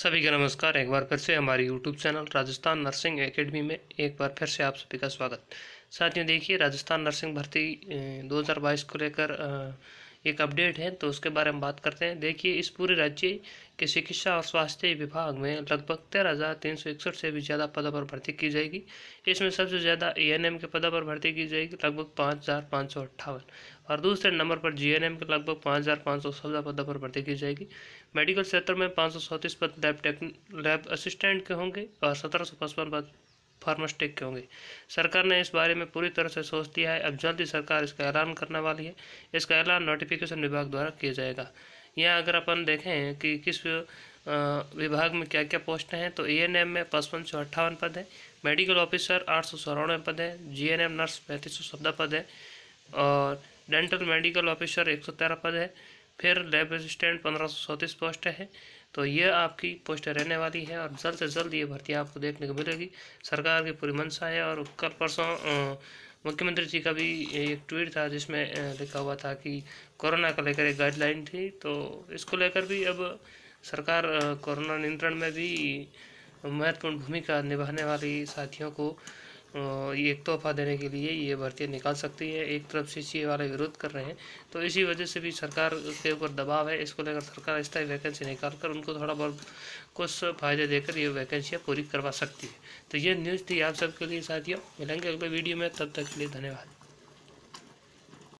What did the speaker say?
सभी का नमस्कार एक बार फिर से हमारे YouTube channel Rajasthan nursing academy में एक बार फिर से आप सभी का स्वागत साथियों देखिए राजस्थान नर्सिंग भर्ती 2022 को लेकर एक अपडेट है तो उसके बारे में बात करते हैं देखिए इस पूरे राज्य के शिक्षा और स्वास्थ्य विभाग में लगभग तेरह हज़ार तीन सौ इकसठ से भी ज़्यादा पदों पर भर्ती की जाएगी इसमें सबसे ज़्यादा ए एन एम के पदों पर भर्ती की जाएगी लगभग पाँच हज़ार पाँच सौ अट्ठावन और दूसरे नंबर पर जी एन एम के लगभग पाँच हज़ार पाँच सौ पदों पर भर्ती की जाएगी मेडिकल सेक्टर में पाँच सौ पद लैब टेक्न लैब असिस्टेंट के होंगे और सत्रह सौ पचपन पद फार्मास्टिक के होंगे सरकार ने इस बारे में पूरी तरह से सोच दिया है अब जल्द ही सरकार इसका ऐलान करने वाली है इसका ऐलान नोटिफिकेशन विभाग द्वारा किया जाएगा यहाँ अगर अपन देखें कि किस विभाग में क्या क्या पोस्ट हैं तो ए में पचपन सौ अट्ठावन पद है मेडिकल ऑफिसर आठ सौ चौरानवे पद है जी नर्स पैंतीस सौ चौदह पद है और डेंटल मेडिकल ऑफिसर एक सौ तेरह पद है फिर लैब असिस्टेंट पंद्रह सौ सौंतीस पोस्ट है तो ये आपकी पोस्ट रहने वाली है और जल्द से जल्द ये भर्ती आपको देखने को मिलेगी सरकार की पूरी मंशा है और कल परसों मुख्यमंत्री जी का भी एक ट्वीट था जिसमें लिखा हुआ था कि कोरोना को लेकर एक गाइडलाइन थी तो इसको लेकर भी अब सरकार कोरोना नियंत्रण में भी महत्वपूर्ण भूमिका निभाने वाली साथियों को एक तोहफा देने के लिए ये भर्तियाँ निकाल सकती है एक तरफ से सी वाले विरोध कर रहे हैं तो इसी वजह से भी सरकार के ऊपर दबाव है इसको लेकर सरकार स्थायी वैकेंसी निकाल कर उनको थोड़ा बहुत कुछ फ़ायदे देकर ये वैकेंसियाँ पूरी करवा सकती है तो ये न्यूज़ थी आप सबके लिए साथियों मिलेंगे अगले वीडियो में तब तक के लिए धन्यवाद